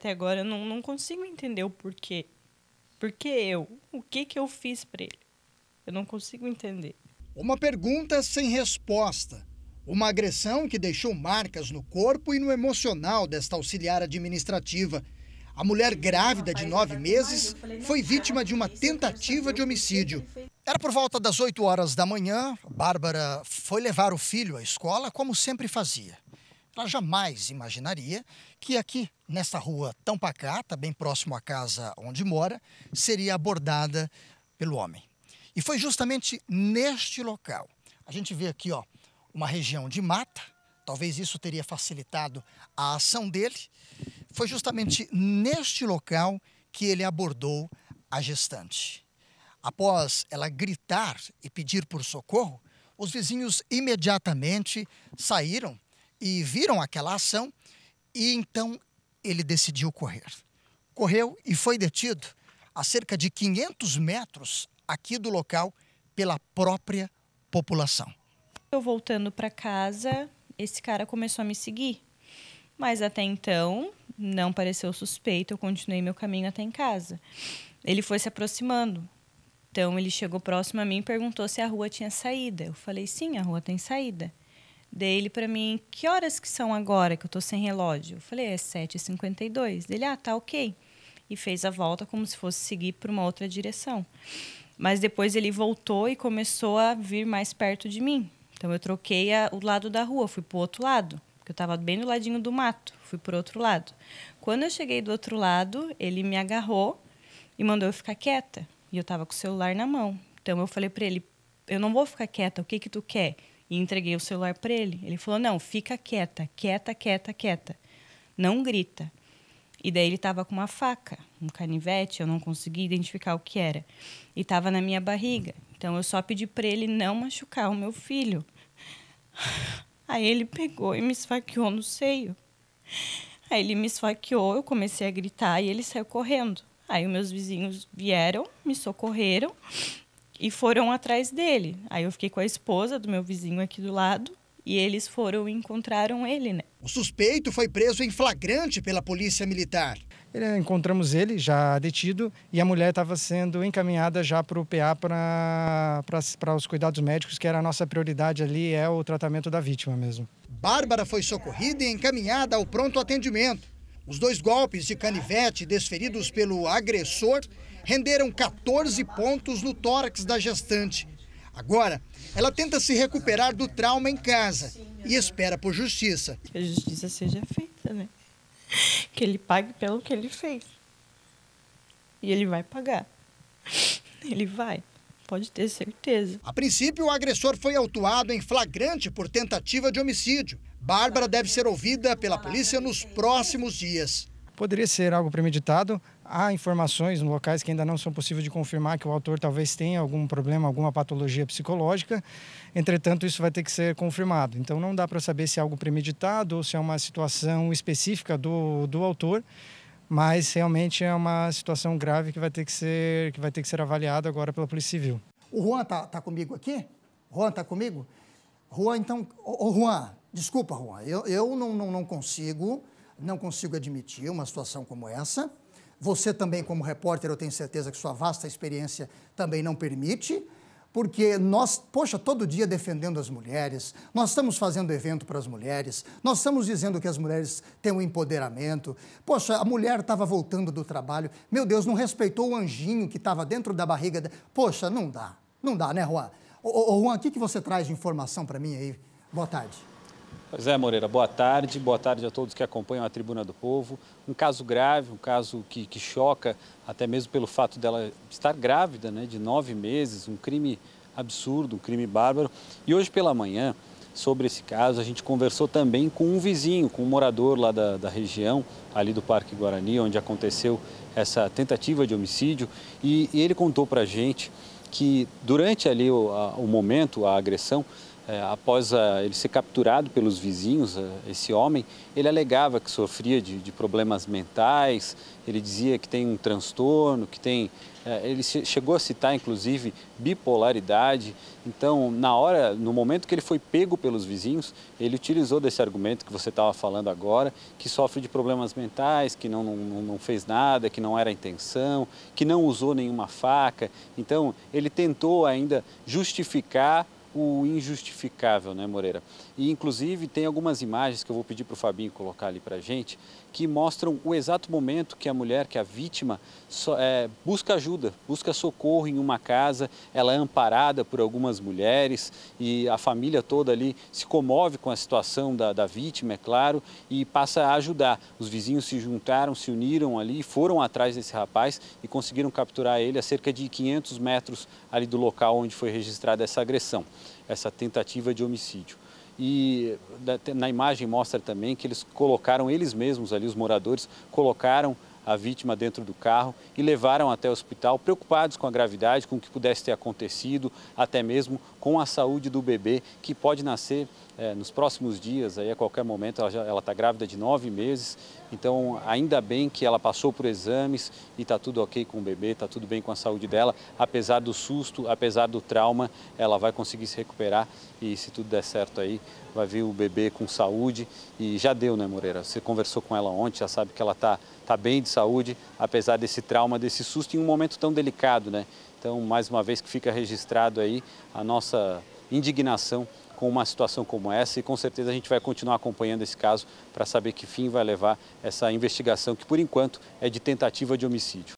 até agora, eu não, não consigo entender o porquê. Por que eu? O que, que eu fiz para ele? Eu não consigo entender. Uma pergunta sem resposta. Uma agressão que deixou marcas no corpo e no emocional desta auxiliar administrativa. A mulher grávida de nove meses foi vítima de uma tentativa de homicídio. Era por volta das 8 horas da manhã. Bárbara foi levar o filho à escola, como sempre fazia. Ela jamais imaginaria que aqui, nessa rua tão pacata, bem próximo à casa onde mora, seria abordada pelo homem. E foi justamente neste local. A gente vê aqui ó, uma região de mata, talvez isso teria facilitado a ação dele. Foi justamente neste local que ele abordou a gestante. Após ela gritar e pedir por socorro, os vizinhos imediatamente saíram e viram aquela ação, e então ele decidiu correr. Correu e foi detido a cerca de 500 metros aqui do local pela própria população. Eu voltando para casa, esse cara começou a me seguir. Mas até então, não pareceu suspeito, eu continuei meu caminho até em casa. Ele foi se aproximando. Então, ele chegou próximo a mim e perguntou se a rua tinha saída. Eu falei, sim, a rua tem saída dele ele para mim, que horas que são agora que eu tô sem relógio? Eu falei, é 7h52. Ele, ah, tá ok. E fez a volta como se fosse seguir para uma outra direção. Mas depois ele voltou e começou a vir mais perto de mim. Então eu troquei a, o lado da rua, fui pro outro lado. Porque eu estava bem do ladinho do mato, fui pro outro lado. Quando eu cheguei do outro lado, ele me agarrou e mandou eu ficar quieta. E eu estava com o celular na mão. Então eu falei para ele, eu não vou ficar quieta, o que que tu quer? e entreguei o celular para ele. Ele falou: "Não, fica quieta, quieta, quieta, quieta. Não grita". E daí ele estava com uma faca, um canivete, eu não consegui identificar o que era. E estava na minha barriga. Então eu só pedi para ele não machucar o meu filho. Aí ele pegou e me esfaqueou no seio. Aí ele me esfaqueou, eu comecei a gritar e ele saiu correndo. Aí os meus vizinhos vieram, me socorreram e foram atrás dele. Aí eu fiquei com a esposa do meu vizinho aqui do lado e eles foram e encontraram ele, né? O suspeito foi preso em flagrante pela polícia militar. Ele, encontramos ele já detido e a mulher estava sendo encaminhada já para o PA para os cuidados médicos, que era a nossa prioridade ali, é o tratamento da vítima mesmo. Bárbara foi socorrida e encaminhada ao pronto atendimento. Os dois golpes de canivete desferidos pelo agressor renderam 14 pontos no tórax da gestante. Agora, ela tenta se recuperar do trauma em casa e espera por justiça. Que a justiça seja feita, né? Que ele pague pelo que ele fez. E ele vai pagar. Ele vai pode ter certeza. A princípio, o agressor foi autuado em flagrante por tentativa de homicídio. Bárbara deve ser ouvida pela polícia nos próximos dias. Poderia ser algo premeditado. Há informações locais que ainda não são possíveis de confirmar que o autor talvez tenha algum problema, alguma patologia psicológica. Entretanto, isso vai ter que ser confirmado. Então, não dá para saber se é algo premeditado ou se é uma situação específica do, do autor mas realmente é uma situação grave que vai ter que ser, que vai ter que ser avaliada agora pela Polícia Civil. O Juan está tá comigo aqui? Juan está comigo? Juan, então, ô, ô Juan, Desculpa, Juan, eu, eu não, não, não consigo, não consigo admitir uma situação como essa. Você também, como repórter, eu tenho certeza que sua vasta experiência também não permite, porque nós, poxa, todo dia defendendo as mulheres, nós estamos fazendo evento para as mulheres, nós estamos dizendo que as mulheres têm um empoderamento. Poxa, a mulher estava voltando do trabalho, meu Deus, não respeitou o anjinho que estava dentro da barriga. Poxa, não dá, não dá, né, Juan? Ô, ô Juan, o que, que você traz de informação para mim aí? Boa tarde. Pois é, Moreira, boa tarde. Boa tarde a todos que acompanham a Tribuna do Povo. Um caso grave, um caso que, que choca, até mesmo pelo fato dela estar grávida, né, de nove meses, um crime absurdo, um crime bárbaro. E hoje pela manhã, sobre esse caso, a gente conversou também com um vizinho, com um morador lá da, da região, ali do Parque Guarani, onde aconteceu essa tentativa de homicídio. E, e ele contou para a gente que durante ali o, a, o momento, a agressão, é, após a, é, ele ser capturado pelos vizinhos, a, é, esse homem, ele alegava que sofria de, de, problemas mentais, ele dizia que tem um transtorno, que tem. É, ele se, chegou a citar, inclusive, bipolaridade. Então, na hora, no momento que ele foi pego pelos vizinhos, ele utilizou desse argumento que você estava falando agora, que sofre de problemas mentais, que não, não, não fez nada, que não era a intenção, que não usou nenhuma faca. Então, ele tentou ainda justificar o injustificável, né, Moreira? E inclusive tem algumas imagens que eu vou pedir para o Fabinho colocar ali para gente, que mostram o exato momento que a mulher, que a vítima, so, é, busca ajuda, busca socorro em uma casa. Ela é amparada por algumas mulheres e a família toda ali se comove com a situação da, da vítima, é claro, e passa a ajudar. Os vizinhos se juntaram, se uniram ali, foram atrás desse rapaz e conseguiram capturar ele a cerca de 500 metros ali do local onde foi registrada essa agressão, essa tentativa de homicídio e na imagem mostra também que eles colocaram eles mesmos ali, os moradores, colocaram a vítima dentro do carro e levaram até o hospital, preocupados com a gravidade, com o que pudesse ter acontecido, até mesmo com a saúde do bebê que pode nascer é, nos próximos dias, aí a qualquer momento, ela está grávida de nove meses, então ainda bem que ela passou por exames e está tudo ok com o bebê, está tudo bem com a saúde dela, apesar do susto, apesar do trauma, ela vai conseguir se recuperar e se tudo der certo aí, vai vir o bebê com saúde e já deu, né Moreira? Você conversou com ela ontem, já sabe que ela está tá bem de saúde, apesar desse trauma, desse susto em um momento tão delicado, né? Então, mais uma vez que fica registrado aí a nossa indignação com uma situação como essa e com certeza a gente vai continuar acompanhando esse caso para saber que fim vai levar essa investigação que por enquanto é de tentativa de homicídio.